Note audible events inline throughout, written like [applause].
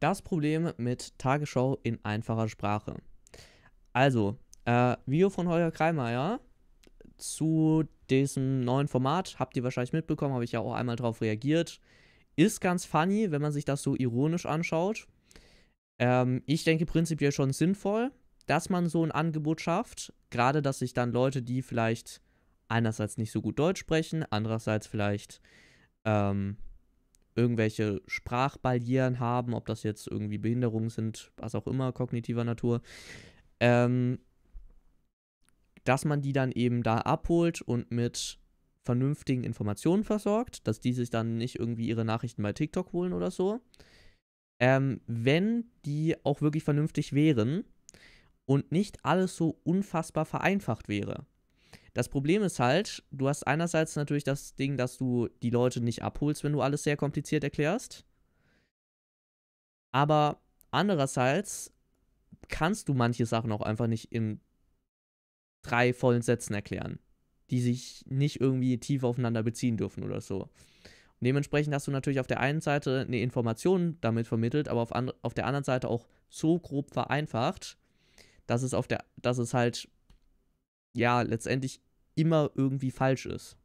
Das Problem mit Tagesschau in einfacher Sprache. Also, äh, Video von Holger Kreimeier zu diesem neuen Format, habt ihr wahrscheinlich mitbekommen, habe ich ja auch einmal darauf reagiert. Ist ganz funny, wenn man sich das so ironisch anschaut. Ähm, ich denke prinzipiell schon sinnvoll, dass man so ein Angebot schafft. Gerade, dass sich dann Leute, die vielleicht einerseits nicht so gut Deutsch sprechen, andererseits vielleicht ähm, irgendwelche Sprachbarrieren haben, ob das jetzt irgendwie Behinderungen sind, was auch immer, kognitiver Natur, ähm, dass man die dann eben da abholt und mit vernünftigen Informationen versorgt, dass die sich dann nicht irgendwie ihre Nachrichten bei TikTok holen oder so. Ähm, wenn die auch wirklich vernünftig wären und nicht alles so unfassbar vereinfacht wäre. Das Problem ist halt, du hast einerseits natürlich das Ding, dass du die Leute nicht abholst, wenn du alles sehr kompliziert erklärst. Aber andererseits kannst du manche Sachen auch einfach nicht in drei vollen Sätzen erklären, die sich nicht irgendwie tief aufeinander beziehen dürfen oder so. Und dementsprechend hast du natürlich auf der einen Seite eine Information damit vermittelt, aber auf, and auf der anderen Seite auch so grob vereinfacht, dass es, auf der, dass es halt ja, letztendlich immer irgendwie falsch ist.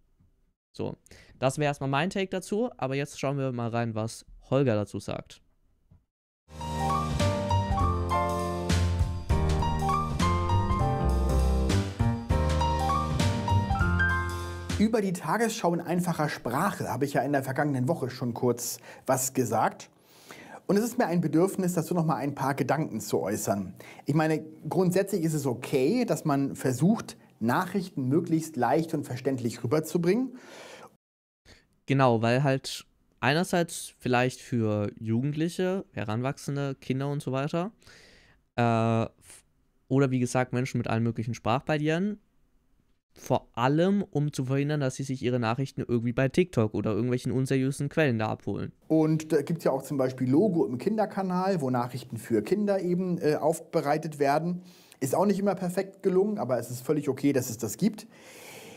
So, das wäre erstmal mein Take dazu, aber jetzt schauen wir mal rein, was Holger dazu sagt. Über die Tagesschau in einfacher Sprache habe ich ja in der vergangenen Woche schon kurz was gesagt. Und es ist mir ein Bedürfnis, dazu noch mal ein paar Gedanken zu äußern. Ich meine, grundsätzlich ist es okay, dass man versucht, Nachrichten möglichst leicht und verständlich rüberzubringen. Genau, weil halt einerseits vielleicht für Jugendliche, Heranwachsende, Kinder und so weiter äh, oder wie gesagt Menschen mit allen möglichen Sprachbarrieren vor allem, um zu verhindern, dass sie sich ihre Nachrichten irgendwie bei TikTok oder irgendwelchen unseriösen Quellen da abholen. Und da gibt es ja auch zum Beispiel Logo im Kinderkanal, wo Nachrichten für Kinder eben äh, aufbereitet werden. Ist auch nicht immer perfekt gelungen, aber es ist völlig okay, dass es das gibt.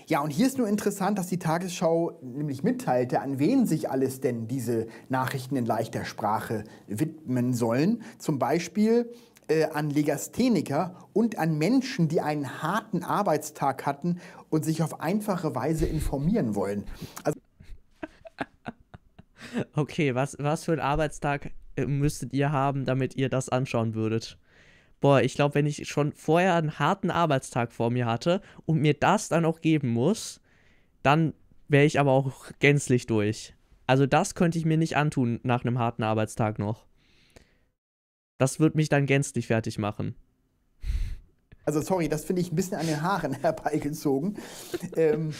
Ja, und hier ist nur interessant, dass die Tagesschau nämlich mitteilte, an wen sich alles denn diese Nachrichten in leichter Sprache widmen sollen. Zum Beispiel äh, an Legastheniker und an Menschen, die einen harten Arbeitstag hatten und sich auf einfache Weise informieren wollen. Also [laughs] okay, was, was für einen Arbeitstag äh, müsstet ihr haben, damit ihr das anschauen würdet? Boah, ich glaube, wenn ich schon vorher einen harten Arbeitstag vor mir hatte und mir das dann auch geben muss, dann wäre ich aber auch gänzlich durch. Also das könnte ich mir nicht antun nach einem harten Arbeitstag noch. Das wird mich dann gänzlich fertig machen. Also sorry, das finde ich ein bisschen an den Haaren [laughs] herbeigezogen. ähm,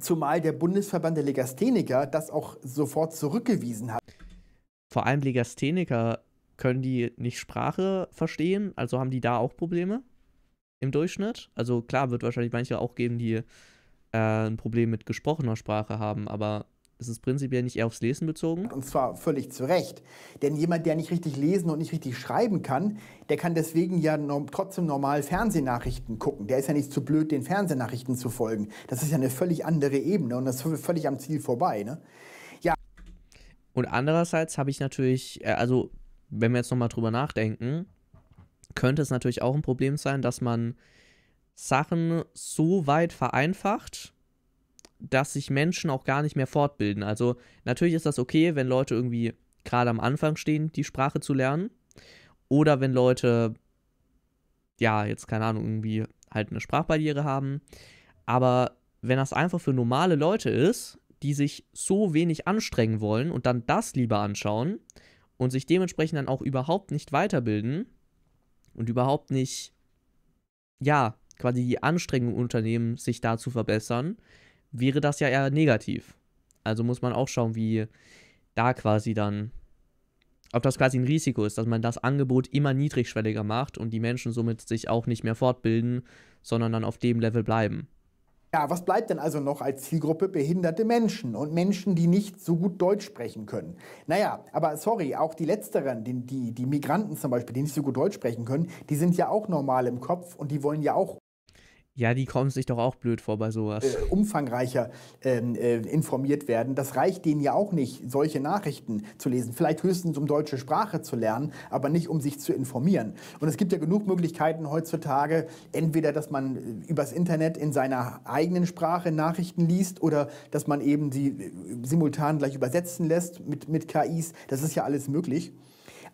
zumal der Bundesverband der Legastheniker das auch sofort zurückgewiesen hat. Vor allem Legastheniker können die nicht Sprache verstehen, also haben die da auch Probleme im Durchschnitt. Also klar wird wahrscheinlich manche auch geben, die äh, ein Problem mit gesprochener Sprache haben, aber ist es prinzipiell nicht eher aufs Lesen bezogen? Und zwar völlig zu Recht. Denn jemand, der nicht richtig lesen und nicht richtig schreiben kann, der kann deswegen ja trotzdem normal Fernsehnachrichten gucken. Der ist ja nicht zu blöd, den Fernsehnachrichten zu folgen. Das ist ja eine völlig andere Ebene und das ist völlig am Ziel vorbei. Ne? Ja. Und andererseits habe ich natürlich, äh, also wenn wir jetzt nochmal drüber nachdenken, könnte es natürlich auch ein Problem sein, dass man Sachen so weit vereinfacht, dass sich Menschen auch gar nicht mehr fortbilden. Also natürlich ist das okay, wenn Leute irgendwie gerade am Anfang stehen, die Sprache zu lernen. Oder wenn Leute, ja, jetzt keine Ahnung, irgendwie halt eine Sprachbarriere haben. Aber wenn das einfach für normale Leute ist, die sich so wenig anstrengen wollen und dann das lieber anschauen und sich dementsprechend dann auch überhaupt nicht weiterbilden und überhaupt nicht, ja, quasi die Anstrengung unternehmen, sich da zu verbessern, wäre das ja eher negativ. Also muss man auch schauen, wie da quasi dann, ob das quasi ein Risiko ist, dass man das Angebot immer niedrigschwelliger macht und die Menschen somit sich auch nicht mehr fortbilden, sondern dann auf dem Level bleiben. Ja, was bleibt denn also noch als Zielgruppe behinderte Menschen und Menschen, die nicht so gut Deutsch sprechen können? Naja, aber sorry, auch die Letzteren, die, die, die Migranten zum Beispiel, die nicht so gut Deutsch sprechen können, die sind ja auch normal im Kopf und die wollen ja auch ja, die kommen sich doch auch blöd vor bei sowas. Äh, umfangreicher ähm, äh, informiert werden. Das reicht denen ja auch nicht, solche Nachrichten zu lesen. Vielleicht höchstens, um deutsche Sprache zu lernen, aber nicht, um sich zu informieren. Und es gibt ja genug Möglichkeiten heutzutage, entweder, dass man äh, übers Internet in seiner eigenen Sprache Nachrichten liest oder dass man eben die äh, simultan gleich übersetzen lässt mit, mit KIs. Das ist ja alles möglich.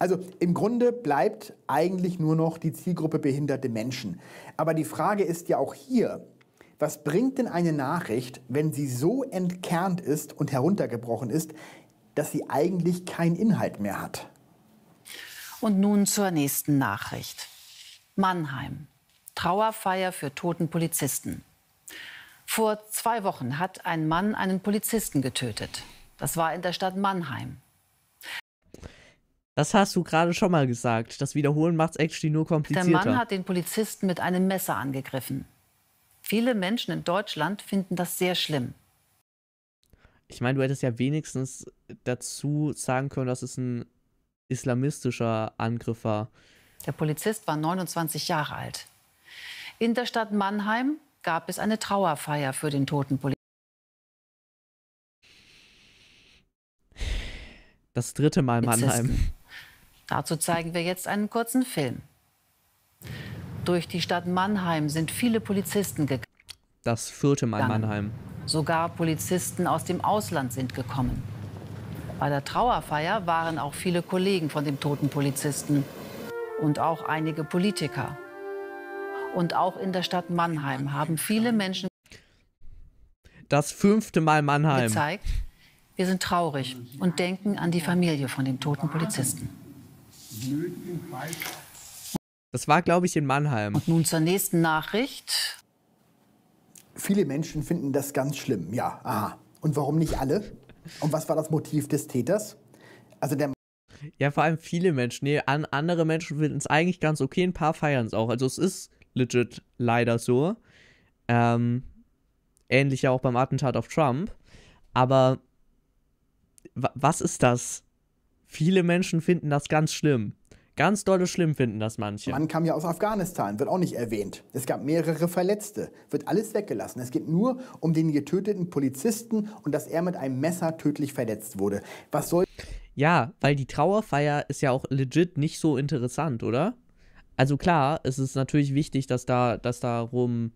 Also im Grunde bleibt eigentlich nur noch die Zielgruppe behinderte Menschen. Aber die Frage ist ja auch hier, was bringt denn eine Nachricht, wenn sie so entkernt ist und heruntergebrochen ist, dass sie eigentlich keinen Inhalt mehr hat? Und nun zur nächsten Nachricht. Mannheim. Trauerfeier für toten Polizisten. Vor zwei Wochen hat ein Mann einen Polizisten getötet. Das war in der Stadt Mannheim. Das hast du gerade schon mal gesagt. Das Wiederholen macht es actually nur komplizierter. Der Mann hat den Polizisten mit einem Messer angegriffen. Viele Menschen in Deutschland finden das sehr schlimm. Ich meine, du hättest ja wenigstens dazu sagen können, dass es ein islamistischer Angriff war. Der Polizist war 29 Jahre alt. In der Stadt Mannheim gab es eine Trauerfeier für den toten Polizisten. Das dritte Mal Mannheim. Dazu zeigen wir jetzt einen kurzen Film. Durch die Stadt Mannheim sind viele Polizisten gegangen. Das führte Mal Mannheim. Sogar Polizisten aus dem Ausland sind gekommen. Bei der Trauerfeier waren auch viele Kollegen von dem toten Polizisten und auch einige Politiker. Und auch in der Stadt Mannheim haben viele Menschen das fünfte Mal Mannheim gezeigt, wir sind traurig und denken an die Familie von dem toten Polizisten. Halt. Das war, glaube ich, in Mannheim. Und nun zur nächsten Nachricht. Viele Menschen finden das ganz schlimm, ja. Aha. Und warum nicht alle? Und was war das Motiv des Täters? Also der ja, vor allem viele Menschen. Nee, an, andere Menschen finden es eigentlich ganz okay. Ein paar feiern es auch. Also es ist legit leider so. Ähm, ähnlich ja auch beim Attentat auf Trump. Aber was ist das? Viele Menschen finden das ganz schlimm. Ganz dolle schlimm finden das manche. Mann kam ja aus Afghanistan, wird auch nicht erwähnt. Es gab mehrere Verletzte, wird alles weggelassen. Es geht nur um den getöteten Polizisten und dass er mit einem Messer tödlich verletzt wurde. Was soll. Ja, weil die Trauerfeier ist ja auch legit nicht so interessant, oder? Also klar, es ist natürlich wichtig, dass da, dass darum,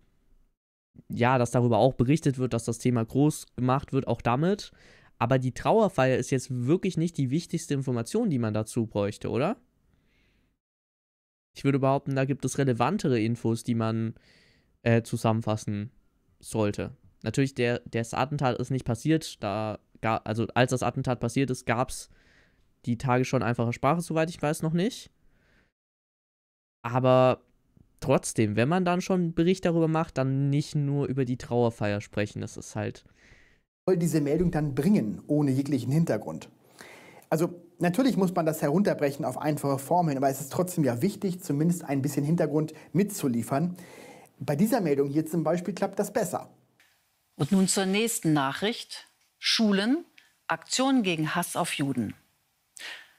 ja, dass darüber auch berichtet wird, dass das Thema groß gemacht wird, auch damit. Aber die Trauerfeier ist jetzt wirklich nicht die wichtigste Information, die man dazu bräuchte, oder? Ich würde behaupten, da gibt es relevantere Infos, die man äh, zusammenfassen sollte. Natürlich, der, das Attentat ist nicht passiert. Da, also als das Attentat passiert ist, gab es die Tage schon einfache Sprache, soweit ich weiß, noch nicht. Aber trotzdem, wenn man dann schon einen Bericht darüber macht, dann nicht nur über die Trauerfeier sprechen. Das ist halt soll diese Meldung dann bringen, ohne jeglichen Hintergrund? Also natürlich muss man das herunterbrechen auf einfache Formeln, aber es ist trotzdem ja wichtig, zumindest ein bisschen Hintergrund mitzuliefern. Bei dieser Meldung hier zum Beispiel klappt das besser. Und nun zur nächsten Nachricht. Schulen, Aktion gegen Hass auf Juden.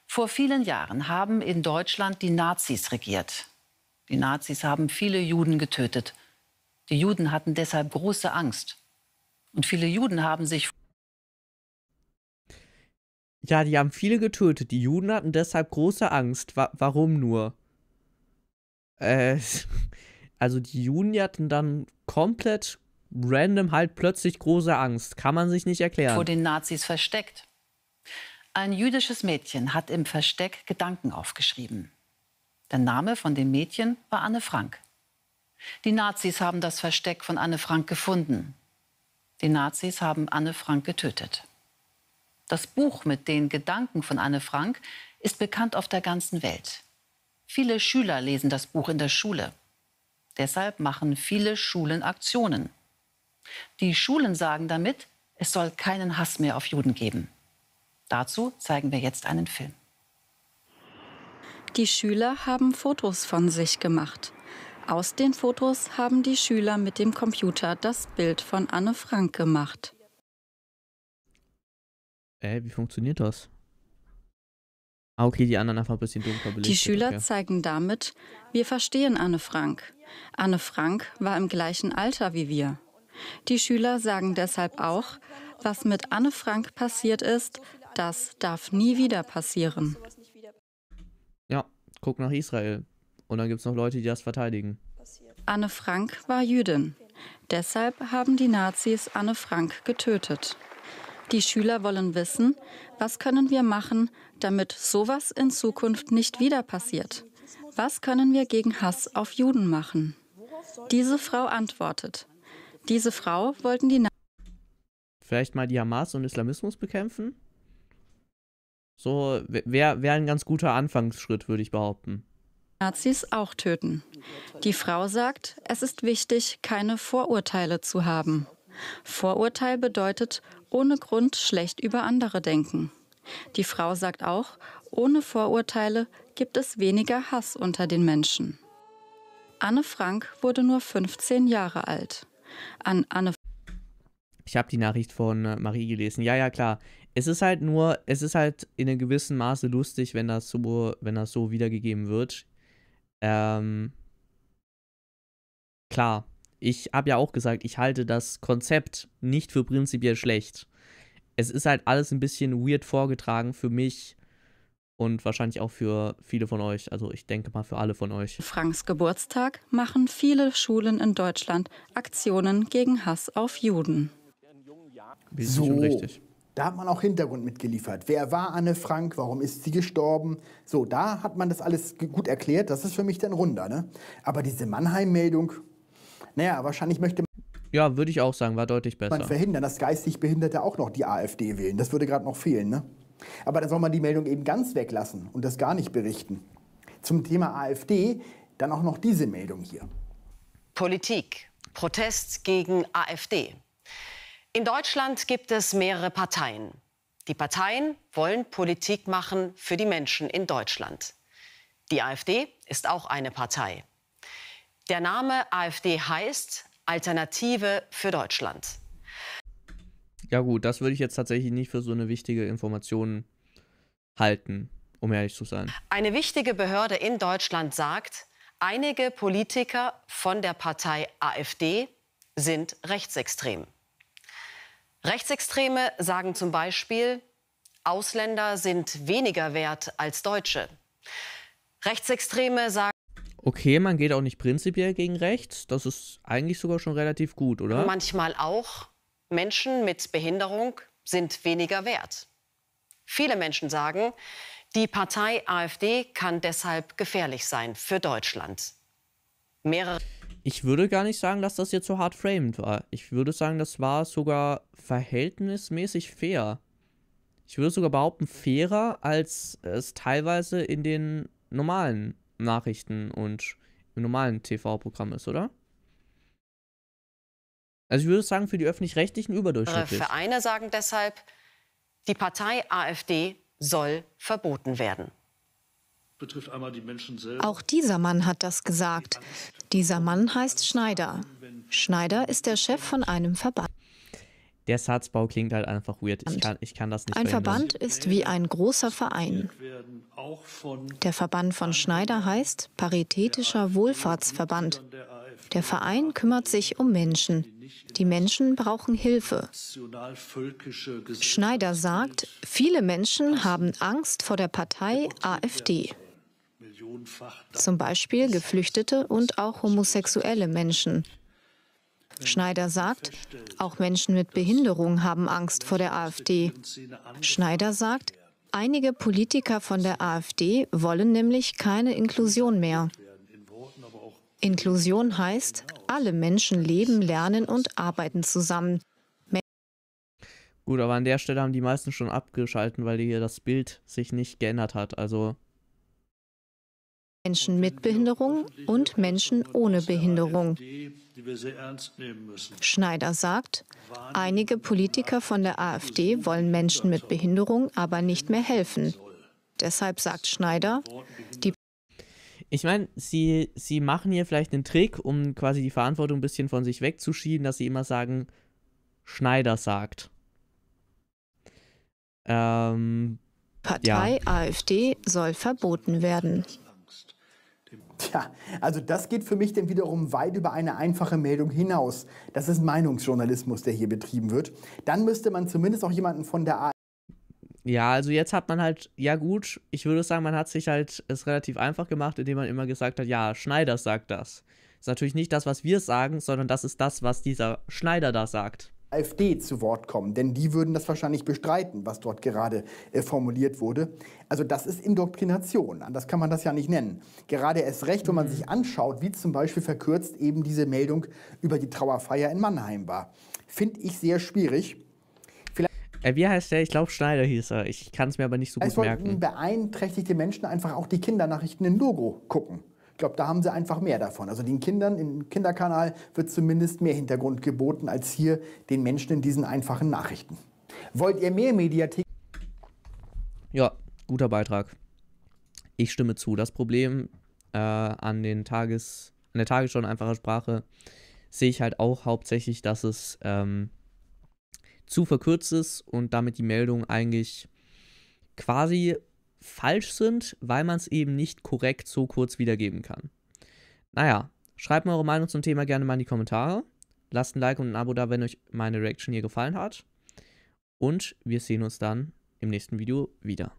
Vor vielen Jahren haben in Deutschland die Nazis regiert. Die Nazis haben viele Juden getötet. Die Juden hatten deshalb große Angst. Und viele Juden haben sich. Ja, die haben viele getötet. Die Juden hatten deshalb große Angst. Wa warum nur? Äh, [laughs] also die Juden hatten dann komplett random halt plötzlich große Angst. Kann man sich nicht erklären. Vor den Nazis versteckt. Ein jüdisches Mädchen hat im Versteck Gedanken aufgeschrieben. Der Name von dem Mädchen war Anne Frank. Die Nazis haben das Versteck von Anne Frank gefunden. Die Nazis haben Anne Frank getötet. Das Buch mit den Gedanken von Anne Frank ist bekannt auf der ganzen Welt. Viele Schüler lesen das Buch in der Schule. Deshalb machen viele Schulen Aktionen. Die Schulen sagen damit, es soll keinen Hass mehr auf Juden geben. Dazu zeigen wir jetzt einen Film. Die Schüler haben Fotos von sich gemacht. Aus den Fotos haben die Schüler mit dem Computer das Bild von Anne Frank gemacht. Ey, äh, wie funktioniert das? Ah, okay, die anderen einfach ein bisschen dunkler belegt. Die Schüler okay. zeigen damit, wir verstehen Anne Frank. Anne Frank war im gleichen Alter wie wir. Die Schüler sagen deshalb auch, was mit Anne Frank passiert ist, das darf nie wieder passieren. Ja, guck nach Israel. Und dann gibt es noch Leute, die das verteidigen. Anne Frank war Jüdin. Deshalb haben die Nazis Anne Frank getötet. Die Schüler wollen wissen, was können wir machen, damit sowas in Zukunft nicht wieder passiert? Was können wir gegen Hass auf Juden machen? Diese Frau antwortet. Diese Frau wollten die Nazis. Vielleicht mal die Hamas und Islamismus bekämpfen? So wäre wär ein ganz guter Anfangsschritt, würde ich behaupten. Nazis auch töten. Die Frau sagt, es ist wichtig, keine Vorurteile zu haben. Vorurteil bedeutet, ohne Grund schlecht über andere denken. Die Frau sagt auch, ohne Vorurteile gibt es weniger Hass unter den Menschen. Anne Frank wurde nur 15 Jahre alt. An Anne ich habe die Nachricht von äh, Marie gelesen. Ja, ja, klar. Es ist halt nur, es ist halt in einem gewissen Maße lustig, wenn das so, wenn das so wiedergegeben wird. Ähm, klar, ich habe ja auch gesagt, ich halte das Konzept nicht für prinzipiell schlecht. Es ist halt alles ein bisschen weird vorgetragen für mich und wahrscheinlich auch für viele von euch. Also ich denke mal für alle von euch. Franks Geburtstag machen viele Schulen in Deutschland Aktionen gegen Hass auf Juden. So. Schon richtig. Da hat man auch Hintergrund mitgeliefert. Wer war Anne Frank? Warum ist sie gestorben? So, da hat man das alles gut erklärt. Das ist für mich dann runder. Ne? Aber diese Mannheim-Meldung, naja, wahrscheinlich möchte man. Ja, würde ich auch sagen, war deutlich besser. Man verhindern, dass geistig Behinderte auch noch die AfD wählen. Das würde gerade noch fehlen, ne? Aber dann soll man die Meldung eben ganz weglassen und das gar nicht berichten. Zum Thema AfD dann auch noch diese Meldung hier. Politik. Protest gegen AfD. In Deutschland gibt es mehrere Parteien. Die Parteien wollen Politik machen für die Menschen in Deutschland. Die AfD ist auch eine Partei. Der Name AfD heißt Alternative für Deutschland. Ja gut, das würde ich jetzt tatsächlich nicht für so eine wichtige Information halten, um ehrlich zu sein. Eine wichtige Behörde in Deutschland sagt, einige Politiker von der Partei AfD sind rechtsextrem. Rechtsextreme sagen zum Beispiel, Ausländer sind weniger wert als Deutsche. Rechtsextreme sagen. Okay, man geht auch nicht prinzipiell gegen rechts. Das ist eigentlich sogar schon relativ gut, oder? Manchmal auch. Menschen mit Behinderung sind weniger wert. Viele Menschen sagen, die Partei AfD kann deshalb gefährlich sein für Deutschland. Mehrere ich würde gar nicht sagen, dass das jetzt so hart framed war. Ich würde sagen, das war sogar verhältnismäßig fair. Ich würde sogar behaupten, fairer, als es teilweise in den normalen Nachrichten und im normalen TV-Programm ist, oder? Also ich würde sagen, für die öffentlich-rechtlichen überdurchschnittlich. Vereine äh, sagen deshalb, die Partei AfD soll verboten werden betrifft einmal die Menschen selbst. Auch dieser Mann hat das gesagt. Dieser Mann heißt Schneider. Schneider ist der Chef von einem Verband. Der Satzbau klingt halt einfach weird. Ich kann, ich kann das nicht Ein Verband ist wie ein großer Verein. Der Verband von Schneider heißt Paritätischer Wohlfahrtsverband. Der Verein kümmert sich um Menschen. Die Menschen brauchen Hilfe. Schneider sagt, viele Menschen haben Angst vor der Partei AfD zum Beispiel Geflüchtete und auch homosexuelle Menschen. Schneider sagt, auch Menschen mit Behinderung haben Angst vor der AfD. Schneider sagt, einige Politiker von der AfD wollen nämlich keine Inklusion mehr. Inklusion heißt, genau, alle Menschen leben, lernen und arbeiten zusammen. Gut, aber an der Stelle haben die meisten schon abgeschalten, weil hier das Bild sich nicht geändert hat. Also Menschen mit Behinderung und Menschen ohne Behinderung. Schneider sagt, einige Politiker von der AfD wollen Menschen mit Behinderung aber nicht mehr helfen. Deshalb sagt Schneider, die ich meine, sie, sie machen hier vielleicht einen Trick, um quasi die Verantwortung ein bisschen von sich wegzuschieben, dass sie immer sagen, Schneider sagt. Ähm, Partei ja. AfD soll verboten werden sagst. Tja, also das geht für mich denn wiederum weit über eine einfache Meldung hinaus. Das ist Meinungsjournalismus, der hier betrieben wird. Dann müsste man zumindest auch jemanden von der ARD. Ja, also jetzt hat man halt, ja gut, ich würde sagen, man hat sich halt es relativ einfach gemacht, indem man immer gesagt hat, ja, Schneider sagt das. Das ist natürlich nicht das, was wir sagen, sondern das ist das, was dieser Schneider da sagt. AfD zu Wort kommen, denn die würden das wahrscheinlich bestreiten, was dort gerade äh, formuliert wurde. Also das ist Indoktrination, anders kann man das ja nicht nennen. Gerade erst recht, wenn man mhm. sich anschaut, wie zum Beispiel verkürzt eben diese Meldung über die Trauerfeier in Mannheim war. Finde ich sehr schwierig. Vielleicht äh, wie heißt der? Ich glaube Schneider hieß er. Ich kann es mir aber nicht so gut merken. Es sollten beeinträchtigte Menschen einfach auch die Kindernachrichten in Logo gucken glaube, da haben sie einfach mehr davon. Also den Kindern im Kinderkanal wird zumindest mehr Hintergrund geboten als hier den Menschen in diesen einfachen Nachrichten. Wollt ihr mehr Mediathek? Ja, guter Beitrag. Ich stimme zu. Das Problem äh, an, den Tages, an der Tagesschau in einfacher Sprache sehe ich halt auch hauptsächlich, dass es ähm, zu verkürzt ist und damit die Meldung eigentlich quasi falsch sind, weil man es eben nicht korrekt so kurz wiedergeben kann. Naja, schreibt mir eure Meinung zum Thema gerne mal in die Kommentare. Lasst ein Like und ein Abo da, wenn euch meine Reaction hier gefallen hat. Und wir sehen uns dann im nächsten Video wieder.